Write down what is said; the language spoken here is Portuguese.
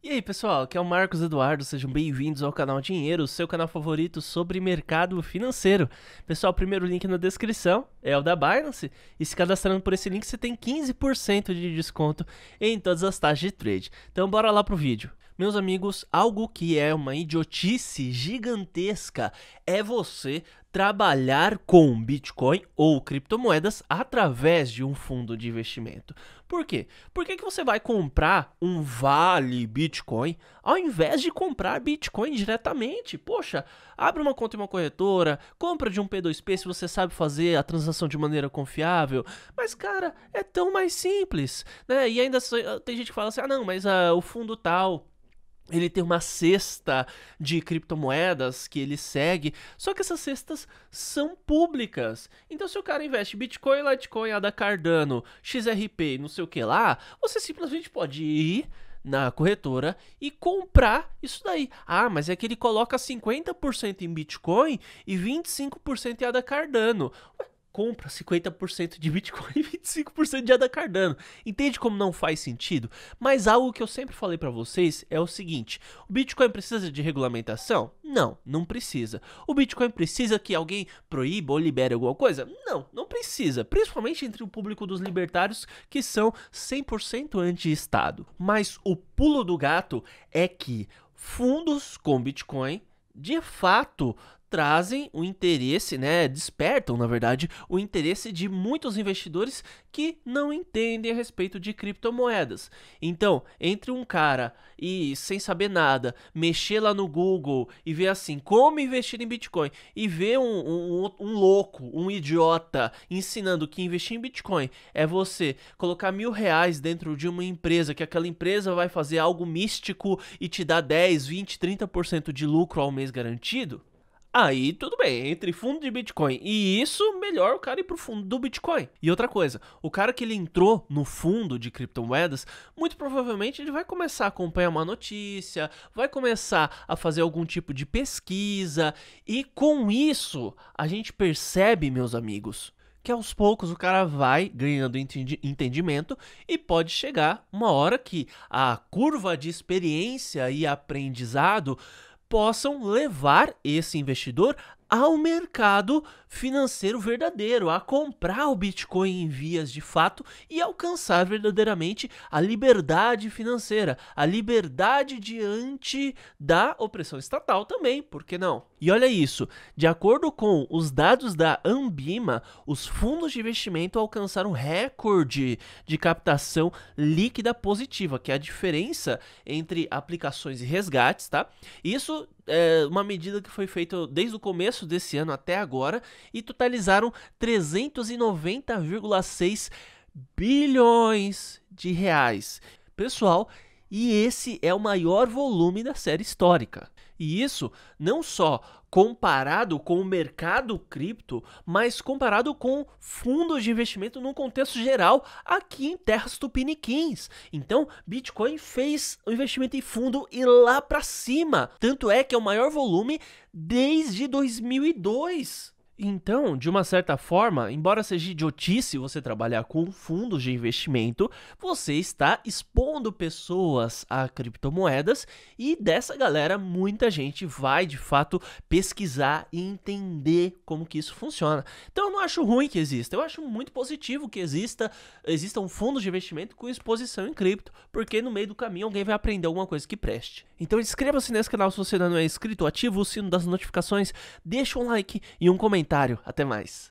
E aí, pessoal, aqui é o Marcos Eduardo, sejam bem-vindos ao canal Dinheiro, o seu canal favorito sobre mercado financeiro. Pessoal, o primeiro link na descrição é o da Binance, e se cadastrando por esse link você tem 15% de desconto em todas as taxas de trade. Então bora lá pro vídeo. Meus amigos, algo que é uma idiotice gigantesca é você trabalhar com Bitcoin ou criptomoedas através de um fundo de investimento. Por quê? Por que, que você vai comprar um vale Bitcoin ao invés de comprar Bitcoin diretamente? Poxa, abre uma conta em uma corretora, compra de um P2P se você sabe fazer a transação de maneira confiável. Mas, cara, é tão mais simples, né? E ainda tem gente que fala assim, ah não, mas ah, o fundo tal ele tem uma cesta de criptomoedas que ele segue, só que essas cestas são públicas. Então, se o cara investe Bitcoin, Litecoin, ADA Cardano, XRP não sei o que lá, você simplesmente pode ir na corretora e comprar isso daí. Ah, mas é que ele coloca 50% em Bitcoin e 25% em ADA Cardano. Ué, compra 50% de Bitcoin e 25% de ADA Cardano. Entende como não faz sentido? Mas algo que eu sempre falei para vocês é o seguinte: o Bitcoin precisa de regulamentação? Não, não precisa. O Bitcoin precisa que alguém proíba ou libere alguma coisa? Não, não precisa. Principalmente entre o público dos libertários que são 100% anti-Estado. Mas o pulo do gato é que fundos com Bitcoin de fato trazem o interesse, né, despertam, na verdade, o interesse de muitos investidores que não entendem a respeito de criptomoedas. Então, entre um cara e sem saber nada, mexer lá no Google e ver assim como investir em Bitcoin e ver um, um, um louco, um idiota ensinando que investir em Bitcoin é você colocar mil reais dentro de uma empresa que aquela empresa vai fazer algo místico e te dar 10, 20, 30% de lucro ao mês garantido Aí tudo bem, entre fundo de Bitcoin e isso, melhor o cara ir pro fundo do Bitcoin. E outra coisa, o cara que ele entrou no fundo de criptomoedas, muito provavelmente ele vai começar a acompanhar uma notícia, vai começar a fazer algum tipo de pesquisa, e com isso a gente percebe, meus amigos, que aos poucos o cara vai ganhando entendimento e pode chegar uma hora que a curva de experiência e aprendizado possam levar esse investidor ao mercado financeiro verdadeiro, a comprar o Bitcoin em vias de fato e alcançar verdadeiramente a liberdade financeira, a liberdade diante da opressão estatal também, por que não? E olha isso, de acordo com os dados da Ambima, os fundos de investimento alcançaram recorde de captação líquida positiva, que é a diferença entre aplicações e resgates, tá? Isso é, uma medida que foi feita desde o começo desse ano até agora e totalizaram 390,6 bilhões de reais. Pessoal, e esse é o maior volume da série histórica. E isso não só comparado com o mercado cripto, mas comparado com fundos de investimento num contexto geral aqui em terras tupiniquins. Então, Bitcoin fez o investimento em fundo e lá para cima. Tanto é que é o maior volume desde 2002. Então, de uma certa forma, embora seja idiotice você trabalhar com fundos de investimento, você está expondo pessoas a criptomoedas e dessa galera muita gente vai de fato pesquisar e entender como que isso funciona. Então, eu não acho ruim que exista, eu acho muito positivo que exista um fundo de investimento com exposição em cripto, porque no meio do caminho alguém vai aprender alguma coisa que preste. Então, inscreva-se nesse canal se você ainda não é inscrito, ativa o sino das notificações, deixa um like e um comentário comentário. Até mais.